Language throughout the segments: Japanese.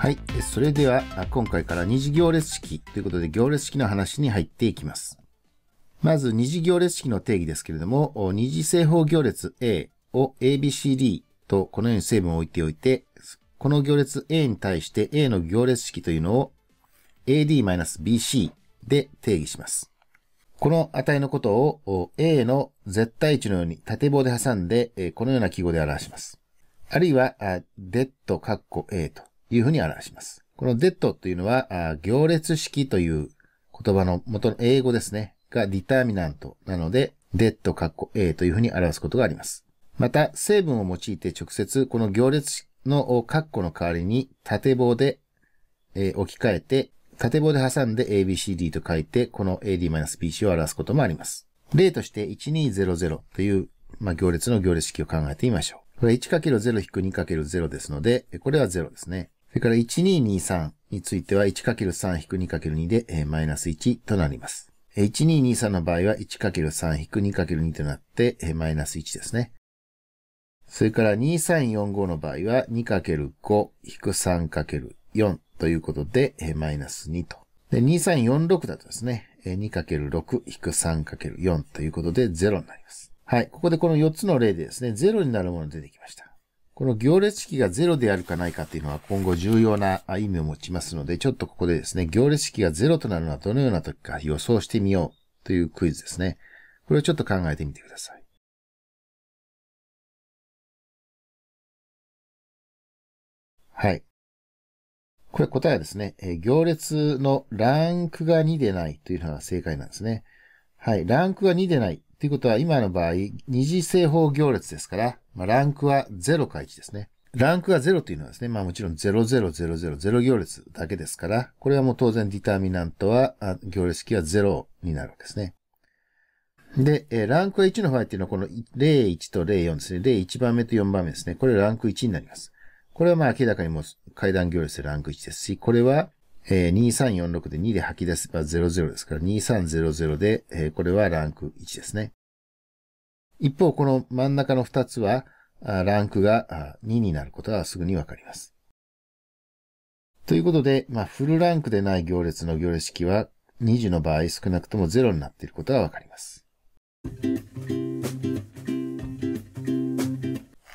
はい。それでは、今回から二次行列式ということで、行列式の話に入っていきます。まず、二次行列式の定義ですけれども、二次正方行列 A を ABCD とこのように成分を置いておいて、この行列 A に対して A の行列式というのを AD-BC で定義します。この値のことを A の絶対値のように縦棒で挟んで、このような記号で表します。あるいは、デッド、カッコ A というふうに表します。このデッド t というのは、行列式という言葉の元の英語ですね、がディターミナントなので、デッドかっこ A というふうに表すことがあります。また、成分を用いて直接この行列の括弧の代わりに縦棒で、え置き換えて、縦棒で挟んで ABCD と書いて、この AD-BC を表すこともあります。例として1200という、まあ、行列の行列式を考えてみましょう。これ 1×0-2×0 ですので、これは0ですね。それから1223については 1×3-2×2 で、マイナス1となります。1223の場合は 1×3-2×2 となって、マイナス1ですね。それから2345の場合は 2×5-3×4 ということで、マイナス2と。で、2346だとですね、2×6-3×4 ということで0になります。はい。ここでこの4つの例でですね、0になるもの出てきました。この行列式が0であるかないかっていうのは今後重要な意味を持ちますので、ちょっとここでですね、行列式が0となるのはどのような時か予想してみようというクイズですね。これをちょっと考えてみてください。はい。これ答えはですね、行列のランクが2でないというのが正解なんですね。はい。ランクが2でないということは、今の場合、二次正方行列ですから、まあ、ランクは0か1ですね。ランクが0というのはですね、まあもちろん00000行列だけですから、これはもう当然ディターミナントは、行列式は0になるわけですね。で、えランクが1の場合っていうのはこの01と04ですね。01番目と4番目ですね。これランク1になります。これはまあ明らかにもう階段行列でランク1ですし、これは、え2346で2で吐き出せば00ですから、2300で、えこれはランク1ですね。一方、この真ん中の2つは、ランクが2になることはすぐにわかります。ということで、まあ、フルランクでない行列の行列式は、2次の場合少なくとも0になっていることがわかります。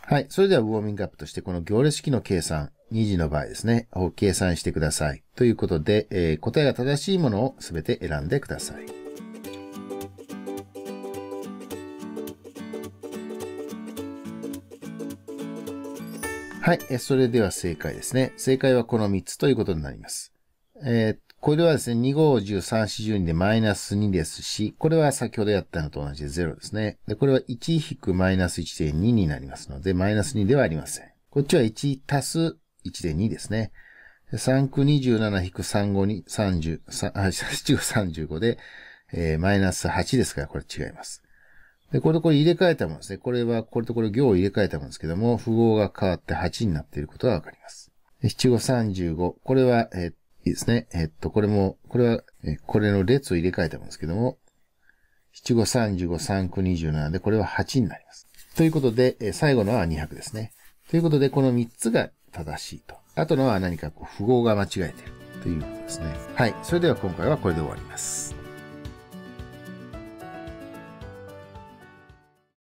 はい。それではウォーミングアップとして、この行列式の計算、2次の場合ですね、を計算してください。ということで、えー、答えが正しいものをすべて選んでください。はい。それでは正解ですね。正解はこの3つということになります。えー、これはですね、2、5、10、3、4、12でマイナス2ですし、これは先ほどやったのと同じで0ですね。で、これは1引くマイナス1.2になりますので、マイナス2ではありません。こっちは1足す1.2ですね。3区27引く3五に30、3、7区35で、えー、マイナス8ですから、これ違います。で、これとこれ入れ替えたものですね。これは、これとこれ行を入れ替えたものですけども、符号が変わって8になっていることがわかります。七五三十五。これは、えー、いいですね。えー、っと、これも、これは、えー、これの列を入れ替えたものですけども、七五三十五、三九二十七で、これは8になります。ということで、えー、最後のは200ですね。ということで、この3つが正しいと。あとのは何かこう符号が間違えているということですね。はい。それでは今回はこれで終わります。